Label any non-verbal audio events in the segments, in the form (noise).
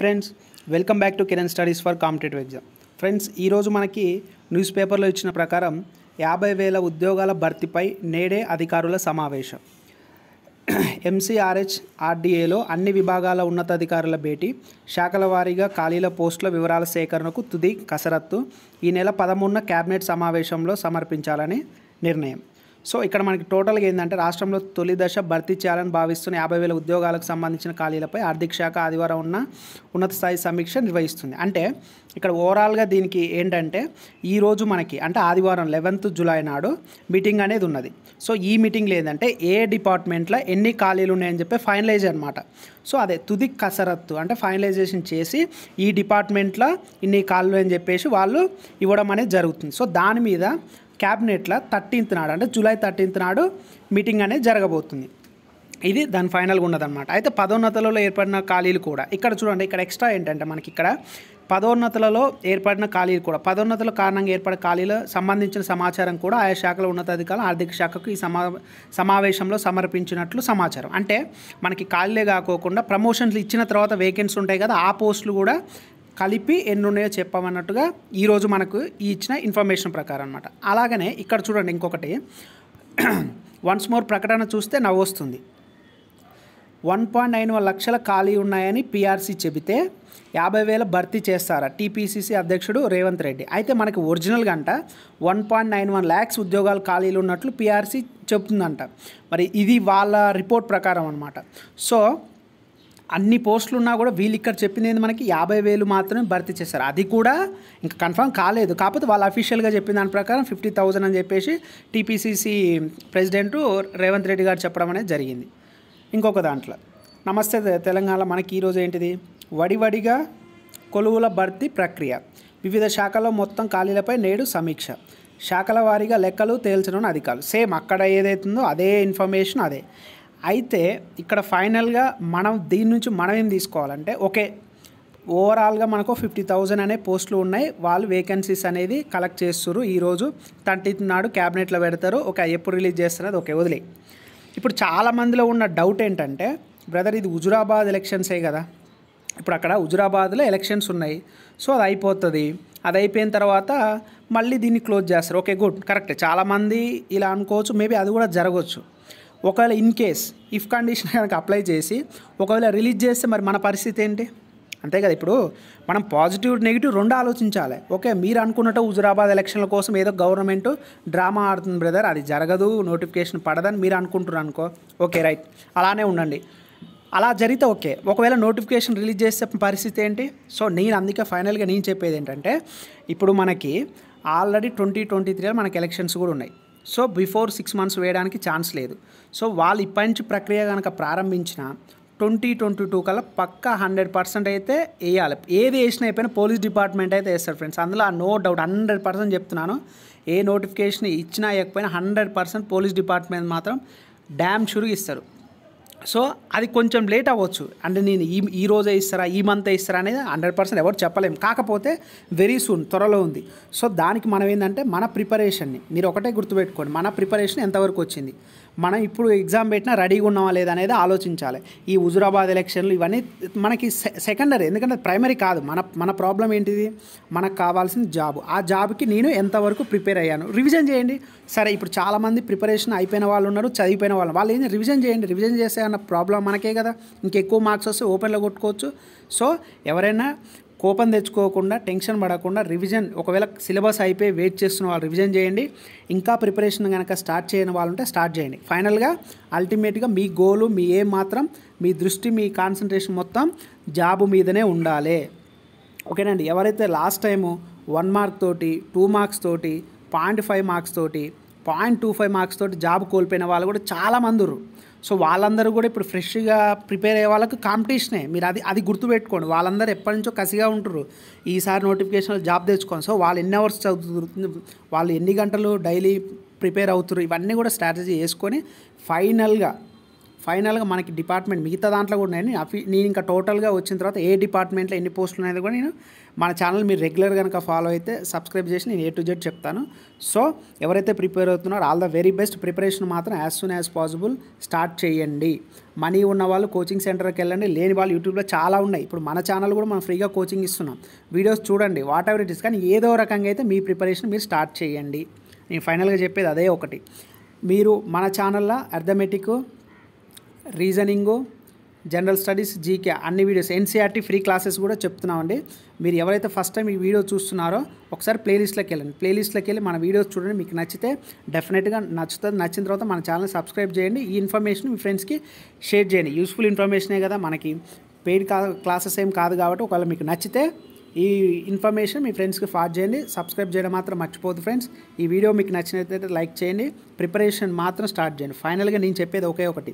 friends welcome back to Kiran studies for competitive exam friends ఈరోజు మనకి news పేపర్లో ఇచ్చిన ప్రకారం యాభై వేల ఉద్యోగాల భర్తీపై నేడే అధికారుల సమావేశం ఎంసీఆర్హెచ్ ఆర్డీఏలో అన్ని విభాగాల ఉన్నతాధికారుల భేటీ శాఖల వారీగా ఖాళీల పోస్టుల వివరాల సేకరణకు తుది కసరత్తు ఈ నెల పదమూడున కేబినెట్ సమావేశంలో సమర్పించాలని నిర్ణయం సో ఇక్కడ మనకి టోటల్గా ఏంటంటే రాష్ట్రంలో తొలి దశ భర్తీ చేయాలని భావిస్తున్న యాభై వేల ఉద్యోగాలకు సంబంధించిన ఖాళీలపై ఆర్థిక శాఖ ఆదివారం ఉన్న ఉన్నత స్థాయి సమీక్ష నిర్వహిస్తుంది అంటే ఇక్కడ ఓవరాల్గా దీనికి ఏంటంటే ఈరోజు మనకి అంటే ఆదివారం లెవెన్త్ జూలై నాడు మీటింగ్ అనేది ఉన్నది సో ఈ మీటింగ్లో ఏంటంటే ఏ డిపార్ట్మెంట్లో ఎన్ని ఖాళీలు ఉన్నాయని చెప్పి ఫైనలైజ్ అనమాట సో అదే తుది కసరత్తు అంటే ఫైనలైజేషన్ చేసి ఈ డిపార్ట్మెంట్లో ఇన్ని ఖాళీలు అని చెప్పేసి వాళ్ళు ఇవ్వడం అనేది జరుగుతుంది సో దాని మీద క్యాబినెట్లో థర్టీన్త్ నాడు అంటే జూలై థర్టీన్త్ నాడు మీటింగ్ అనేది జరగబోతుంది ఇది దాని ఫైనల్గా ఉన్నదన్నమాట అయితే పదోన్నతులలో ఏర్పడిన ఖాళీలు కూడా ఇక్కడ చూడండి ఇక్కడ ఎక్స్ట్రా ఏంటంటే మనకి ఇక్కడ పదోన్నతులలో ఏర్పడిన ఖాళీలు కూడా పదోన్నతుల కారణంగా ఏర్పడిన ఖాళీలు సంబంధించిన సమాచారం కూడా ఆయా శాఖల ఉన్నతాధికారులు ఆర్థిక శాఖకు ఈ సమా సమావేశంలో సమర్పించినట్లు సమాచారం అంటే మనకి ఖాళీలే కాకోకుండా ప్రమోషన్స్ ఇచ్చిన తర్వాత వేకెన్సీ ఉంటాయి కదా ఆ పోస్టులు కూడా కలిపి ఎన్ని ఉన్నాయో చెప్పామన్నట్టుగా ఈరోజు మనకు ఇచ్చిన ఇన్ఫర్మేషన్ ప్రకారం అనమాట అలాగనే ఇక్కడ చూడండి ఇంకొకటి వన్స్ (clears throat) మోర్ ప్రకటన చూస్తే నవ్వు వస్తుంది వన్ పాయింట్ నైన్ లక్షల ఖాళీ ఉన్నాయని పీఆర్సీ చెబితే యాభై వేల భర్తీ చేస్తారా టీపీసీసీ అధ్యక్షుడు రేవంత్ రెడ్డి అయితే మనకి ఒరిజినల్ గంట one point nine one lakhs ఉద్యోగాలు ఖాళీలు ఉన్నట్లు పిఆర్సీ చెప్తుందంట మరి ఇది వాళ్ళ రిపోర్ట్ ప్రకారం అనమాట సో అన్ని పోస్టులు ఉన్నా కూడా వీళ్ళు ఇక్కడ చెప్పింది ఏంది మనకి యాభై వేలు మాత్రమే భర్తీ చేశారు అది కూడా ఇంకా కన్ఫర్మ్ కాలేదు కాకపోతే వాళ్ళు అఫీషియల్గా చెప్పిన దాని ప్రకారం ఫిఫ్టీ థౌజండ్ అని చెప్పేసి టీపీసీసీ ప్రెసిడెంట్ రేవంత్ రెడ్డి గారు చెప్పడం అనేది జరిగింది ఇంకొక దాంట్లో నమస్తే తెలంగాణ మనకి ఈరోజు ఏంటిది వడివడిగా కొలువుల భర్తీ ప్రక్రియ వివిధ శాఖల్లో మొత్తం ఖాళీలపై నేడు సమీక్ష శాఖల వారీగా లెక్కలు తేల్చడం అధికారులు సేమ్ అక్కడ ఏదైతుందో అదే ఇన్ఫర్మేషన్ అదే అయితే ఇక్కడ ఫైనల్గా మనం దీని నుంచి మనం ఏం తీసుకోవాలంటే ఓకే ఓవరాల్గా మనకు ఫిఫ్టీ థౌజండ్ అనే పోస్టులు ఉన్నాయి వాళ్ళు వేకెన్సీస్ అనేది కలెక్ట్ చేస్తున్నారు ఈరోజు థర్టీత్ నాడు క్యాబినెట్లో పెడతారు ఒక ఎప్పుడు రిలీజ్ చేస్తున్నది ఒకే వదిలే ఇప్పుడు చాలా మందిలో ఉన్న డౌట్ ఏంటంటే బ్రదర్ ఇది హుజురాబాద్ ఎలక్షన్సే కదా ఇప్పుడు అక్కడ హుజురాబాద్లో ఎలక్షన్స్ ఉన్నాయి సో అది అయిపోతుంది అది అయిపోయిన తర్వాత మళ్ళీ దీన్ని క్లోజ్ చేస్తారు ఓకే గుడ్ కరెక్ట్ చాలామంది ఇలా అనుకోవచ్చు మేబీ అది కూడా జరగవచ్చు ఒకవేళ ఇన్ కేస్ ఇఫ్ కండిషన్ కనుక అప్లై చేసి ఒకవేళ రిలీజ్ చేస్తే మరి మన పరిస్థితి ఏంటి అంతే కదా ఇప్పుడు మనం పాజిటివ్ నెగిటివ్ రెండు ఆలోచించాలి ఓకే మీరు అనుకున్నట్టు హుజురాబాద్ ఎలక్షన్ల కోసం ఏదో గవర్నమెంట్ డ్రామా ఆడుతుంది బ్రదర్ అది జరగదు నోటిఫికేషన్ పడదని మీరు అనుకుంటున్నారు అనుకో ఓకే రైట్ అలానే ఉండండి అలా జరిగితే ఓకే ఒకవేళ నోటిఫికేషన్ రిలీజ్ చేసే పరిస్థితి ఏంటి సో నేను అందుకే ఫైనల్గా నేను చెప్పేది ఏంటంటే ఇప్పుడు మనకి ఆల్రెడీ ట్వంటీ ట్వంటీ త్రీలో మనకి ఎలక్షన్స్ కూడా ఉన్నాయి సో బిఫోర్ సిక్స్ మంత్స్ వేయడానికి ఛాన్స్ లేదు సో వాళ్ళు ఇప్పటి నుంచి ప్రక్రియ కనుక ప్రారంభించిన ట్వంటీ ట్వంటీ టూ కల్లా పక్కా హండ్రెడ్ పర్సెంట్ అయితే వేయాలి ఏది వేసినా అయిపోయినా పోలీస్ డిపార్ట్మెంట్ అయితే వేస్తారు ఫ్రెండ్స్ అందులో నో డౌట్ హండ్రెడ్ పర్సెంట్ చెప్తున్నాను ఏ నోటిఫికేషన్ ఇచ్చినా ఇవ్వకపోయినా హండ్రెడ్ పర్సెంట్ పోలీస్ డిపార్ట్మెంట్ మాత్రం డ్యామ్ షురుగు ఇస్తారు సో అది కొంచెం లేట్ అవ్వచ్చు అంటే నేను ఈ ఈ రోజే ఇస్తారా ఈ మంత్ ఇస్తారా అనేది హండ్రెడ్ పర్సెంట్ ఎవరు చెప్పలేము కాకపోతే వెరీ సూన్ త్వరలో ఉంది సో దానికి మనం ఏంటంటే మన ప్రిపరేషన్ని మీరు ఒకటే గుర్తుపెట్టుకోండి మన ప్రిపరేషన్ ఎంతవరకు వచ్చింది మనం ఇప్పుడు ఎగ్జామ్ పెట్టినా రెడీగా ఉన్నామా లేదా అనేది ఆలోచించాలి ఈ హుజురాబాద్ ఎలక్షన్లు ఇవన్నీ మనకి సెకండరీ ఎందుకంటే ప్రైమరీ కాదు మన మన ప్రాబ్లం ఏంటిది మనకు కావాల్సిన జాబ్ ఆ జాబ్కి నేను ఎంతవరకు ప్రిపేర్ అయ్యాను రివిజన్ చేయండి సరే ఇప్పుడు చాలామంది ప్రిపరేషన్ అయిపోయిన వాళ్ళు ఉన్నారు చదివిపోయిన వాళ్ళు వాళ్ళు ఏంటి రివిజన్ చేయండి రివిజన్ చేసే అన్న ప్రాబ్లం మనకే కదా ఇంకెక్కువ మార్క్స్ వస్తే ఓపెన్లో కొట్టుకోవచ్చు సో ఎవరైనా కోపం తెచ్చుకోకుండా టెన్షన్ పడకుండా రివిజన్ ఒకవేళ సిలబస్ అయిపోయి వెయిట్ చేస్తున్న వాళ్ళు రివిజన్ చేయండి ఇంకా ప్రిపరేషన్ కనుక స్టార్ట్ చేయని వాళ్ళు ఉంటే స్టార్ట్ చేయండి ఫైనల్గా అల్టిమేట్గా మీ గోలు మీ ఏం మాత్రం మీ దృష్టి మీ కాన్సన్ట్రేషన్ మొత్తం జాబు మీదనే ఉండాలి ఓకేనండి ఎవరైతే లాస్ట్ టైము వన్ మార్క్ తోటి టూ మార్క్స్ తోటి పాయింట్ ఫైవ్ మార్క్స్ తోటి పాయింట్ టూ ఫైవ్ మార్క్స్ తోటి జాబ్ కోల్పోయిన వాళ్ళు కూడా చాలా ఉన్నారు సో వాళ్ళందరూ కూడా ఇప్పుడు ఫ్రెష్గా ప్రిపేర్ అయ్యే వాళ్ళకు కాంపిటీషనే మీరు అది అది గుర్తుపెట్టుకోండి వాళ్ళందరూ ఎప్పటి నుంచో కసిగా ఉంటారు ఈసారి నోటిఫికేషన్లో జాబ్ తెచ్చుకోండి సో వాళ్ళు ఎన్ని అవర్స్ చదువుతుంది వాళ్ళు ఎన్ని గంటలు డైలీ ప్రిపేర్ అవుతారు ఇవన్నీ కూడా స్ట్రాటజీ వేసుకొని ఫైనల్గా ఫైనల్గా మనకి డిపార్ట్మెంట్ మిగతా దాంట్లో కూడా నేను అఫీ నేను ఇంకా టోటల్గా వచ్చిన తర్వాత ఏ డిపార్ట్మెంట్లో ఎన్ని పోస్టులు ఉన్నాయో కూడా నేను మన ఛానల్ మీరు రెగ్యులర్ కనుక ఫాలో అయితే సబ్స్క్రైబ్ చేసి నేను ఏ టు జెడ్ చెప్తాను సో ఎవరైతే ప్రిపేర్ అవుతున్నారో all the very best preparation మాత్రం as soon as possible start చేయండి మనీ ఉన్న వాళ్ళు కోచింగ్ సెంటర్కి వెళ్ళండి లేని వాళ్ళు యూట్యూబ్లో చాలా ఉన్నాయి ఇప్పుడు మన ఛానల్ కూడా మనం ఫ్రీగా కోచింగ్ ఇస్తున్నాం వీడియోస్ చూడండి వాట్ ఎవర్ ఇట్ ఇస్ కానీ ఏదో రకంగా అయితే మీ ప్రిపరేషన్ మీరు స్టార్ట్ చేయండి నేను ఫైనల్గా చెప్పేది అదే ఒకటి మీరు మన ఛానల్లో arithmetic reasoning general studies GK అన్ని వీడియోస్ ఎన్సీఆర్టీ ఫ్రీ క్లాసెస్ కూడా చెప్తున్నామండి మీరు ఎవరైతే ఫస్ట్ టైం ఈ వీడియో చూస్తున్నారో ఒకసారి ప్లేలిస్ట్లోకి వెళ్ళండి ప్లేలిస్ట్లోకి వెళ్ళి మన వీడియోస్ చూడండి మీకు నచ్చితే డెఫినెట్గా నచ్చుతుంది నచ్చిన తర్వాత మన ఛానల్ని సబ్స్క్రైబ్ చేయండి ఈ ఇన్ఫర్మేషన్ మీ ఫ్రెండ్స్కి షేర్ చేయండి యూస్ఫుల్ ఇన్ఫర్మేషనే కదా మనకి పెయిడ్ క్లాసెస్ ఏం కాదు కాబట్టి ఒకవేళ మీకు నచ్చితే ఈ ఇన్ఫర్మేషన్ మీ ఫ్రెండ్స్కి ఫాస్ట్ చేయండి సబ్స్క్రైబ్ చేయడం మాత్రం మర్చిపోదు ఫ్రెండ్స్ ఈ వీడియో మీకు నచ్చినట్లయితే లైక్ చేయండి ప్రిపరేషన్ మాత్రం స్టార్ట్ చేయండి ఫైనల్గా నేను చెప్పేది ఒకే ఒకటి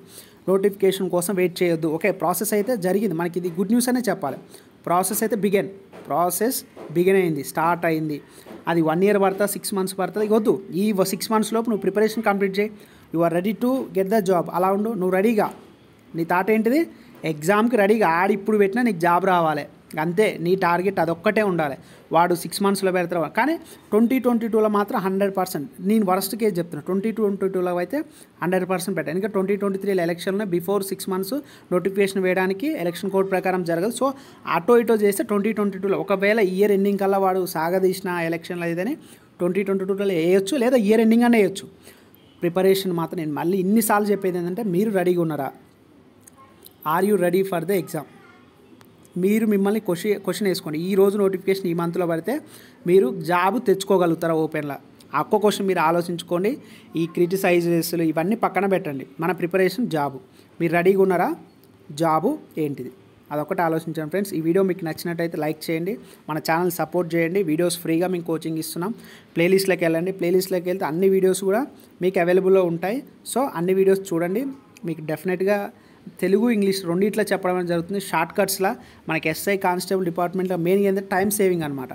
నోటిఫికేషన్ కోసం వెయిట్ చేయొద్దు ఓకే ప్రాసెస్ అయితే జరిగింది మనకి ఇది గుడ్ న్యూస్ అనే చెప్పాలి ప్రాసెస్ అయితే బిగెన్ ప్రాసెస్ బిగిన్ అయింది స్టార్ట్ అయింది అది వన్ ఇయర్ పడుతుంది సిక్స్ మంత్స్ పడుతుంది వద్దు ఈ సిక్స్ మంత్స్ లోపు నువ్వు ప్రిపరేషన్ కంప్లీట్ చేయి you are ready to get the job అలా ఉండు నువ్వు రెడీగా నీ థాట్ ఏంటిది ఎగ్జామ్కి రెడీగా ఆడి ఇప్పుడు పెట్టినా నీకు జాబ్ రావాలి అంతే నీ టార్గెట్ అదొక్కటే ఉండాలి వాడు సిక్స్ మంత్స్లో పెడతారు కానీ ట్వంటీ ట్వంటీ టూలో మాత్రం హండ్రెడ్ పర్సెంట్ నేను వరస్ట్ కేజ్ చెప్తున్నాను ట్వంటీ ట్వంటీ టూలో అయితే హండ్రెడ్ పర్సెంట్ పెట్టాను ఇంకా ట్వంటీ ట్వంటీ త్రీలో ఎలక్షన్లో బిఫోర్ సిక్స్ మంత్స్ నోటిఫికేషన్ వేయడానికి ఎలక్షన్ కోడ్ ప్రకారం జరగదు సో అటో ఇటో చేస్తే ట్వంటీ ట్వంటీ టూలో ఒకవేళ ఇయర్ ఎండింగ్ కల్లా వాడు సాగదీసిన ఎలక్షన్లు ఏదని ట్వంటీ ట్వంటీ టూలో వేయొచ్చు లేదా ఇయర్ ఎండింగ్ అనే వేయొచ్చు ప్రిపరేషన్ మాత్రం నేను మళ్ళీ ఇన్నిసార్లు చెప్పేది ఏంటంటే మీరు రెడీగా ఉన్నారా are you ready for the exam మీరు మిమ్మల్ని క్వశ్చన్ క్వశ్చన్ వేసుకోండి ఈ రోజు నోటిఫికేషన్ ఈ మంత్లో పడితే మీరు జాబ్ తెచ్చుకోగలుగుతారా ఓపెన్లో ఒక్క క్వశ్చన్ మీరు ఆలోచించుకోండి ఈ క్రిటిసైజెస్లు ఇవన్నీ పక్కన పెట్టండి మన ప్రిపరేషన్ జాబు మీరు రెడీగా ఉన్నారా జాబు ఏంటిది అదొకటి ఆలోచించండి ఫ్రెండ్స్ ఈ వీడియో మీకు నచ్చినట్టయితే లైక్ చేయండి మన ఛానల్ సపోర్ట్ చేయండి వీడియోస్ ఫ్రీగా మేము కోచింగ్ ఇస్తున్నాం ప్లేలిస్ట్లోకి వెళ్ళండి ప్లేలిస్ట్లోకి వెళ్తే అన్ని వీడియోస్ కూడా మీకు అవైలబుల్లో ఉంటాయి సో అన్ని వీడియోస్ చూడండి మీకు డెఫినెట్గా తెలుగు ఇంగ్లీష్ రెండిట్లా చెప్పడం జరుగుతుంది షార్ట్ కట్స్లా మనకి ఎస్ఐ కానిస్టేబుల్ డిపార్ట్మెంట్లో మెయిన్గా ఏంటంటే టైం సేవింగ్ అనమాట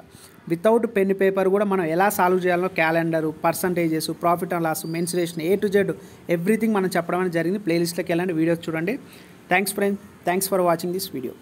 వితౌట్ పెన్ పేపర్ కూడా మనం ఎలా సాల్వ్ చేయాలో calendar percentages profit and loss mensuration A to Z everything మనం చెప్పడం అనేది జరిగింది ప్లేలిస్ట్లోకి వెళ్ళండి వీడియోస్ చూడండి thanks friend thanks for watching this video